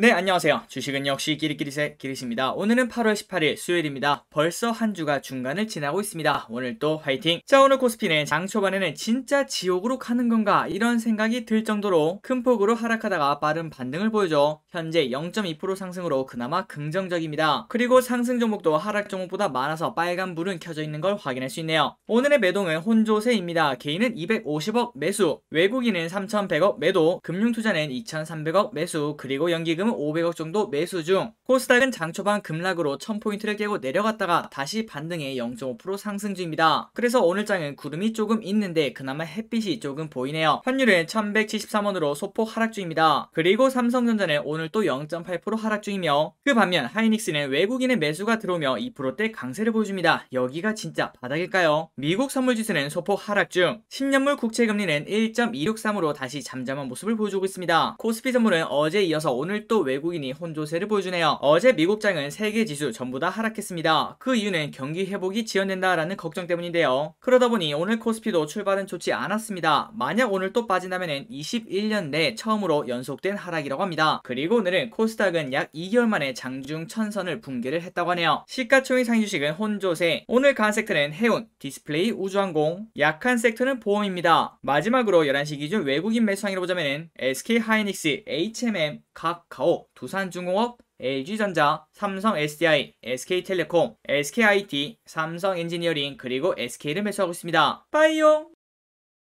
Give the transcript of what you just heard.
네, 안녕하세요. 주식은 역시 끼리끼리세 기릿십니다 오늘은 8월 18일 수요일입니다. 벌써 한 주가 중간을 지나고 있습니다. 오늘 또 화이팅! 자, 오늘 코스피는 장 초반에는 진짜 지옥으로 가는 건가 이런 생각이 들 정도로 큰 폭으로 하락하다가 빠른 반등을 보여줘 현재 0.2% 상승으로 그나마 긍정적입니다. 그리고 상승 종목도 하락 종목보다 많아서 빨간불은 켜져 있는 걸 확인할 수 있네요. 오늘의 매동은 혼조세입니다. 개인은 250억 매수, 외국인은 3,100억 매도, 금융투자는 2,300억 매수, 그리고 연기금 지금은 500억 정도 매수 중. 코스닥은 장 초반 급락으로 1000포인트를 깨고 내려갔다가 다시 반등해 0.5% 상승 중입니다. 그래서 오늘 장은 구름이 조금 있는데 그나마 햇빛이 조금 보이네요. 환율은 1173원으로 소폭 하락 중입니다. 그리고 삼성전자는 오늘 또 0.8% 하락 중이며 그 반면 하이닉스는 외국인의 매수가 들어오며 2%대 강세를 보여줍니다. 여기가 진짜 바닥일까요? 미국 선물지수는 소폭 하락 중 10년물 국채금리는 1.263으로 다시 잠잠한 모습을 보여주고 있습니다. 코스피 선물은 어제 이어서 오늘 또 외국인이 혼조세를 보여주네요. 어제 미국 장은 세계 지수 전부 다 하락했습니다. 그 이유는 경기 회복이 지연된다라는 걱정 때문인데요. 그러다 보니 오늘 코스피도 출발은 좋지 않았습니다. 만약 오늘 또 빠진다면 21년 내 처음으로 연속된 하락이라고 합니다. 그리고 오늘은 코스닥은 약 2개월 만에 장중 천선을 붕괴를 했다고 하네요. 시가총액 상주식은 혼조세, 오늘 간 섹터는 해운, 디스플레이, 우주항공, 약한 섹터는 보험입니다. 마지막으로 11시 기준 외국인 매수 상위로 보자면 SK하이닉스, HMM, 각각 카카오, 두산중공업, LG전자, 삼성 SDI, SK텔레콤, SKIT, 삼성엔지니어링 그리고 SK를 매수하고 있습니다. 빠이용!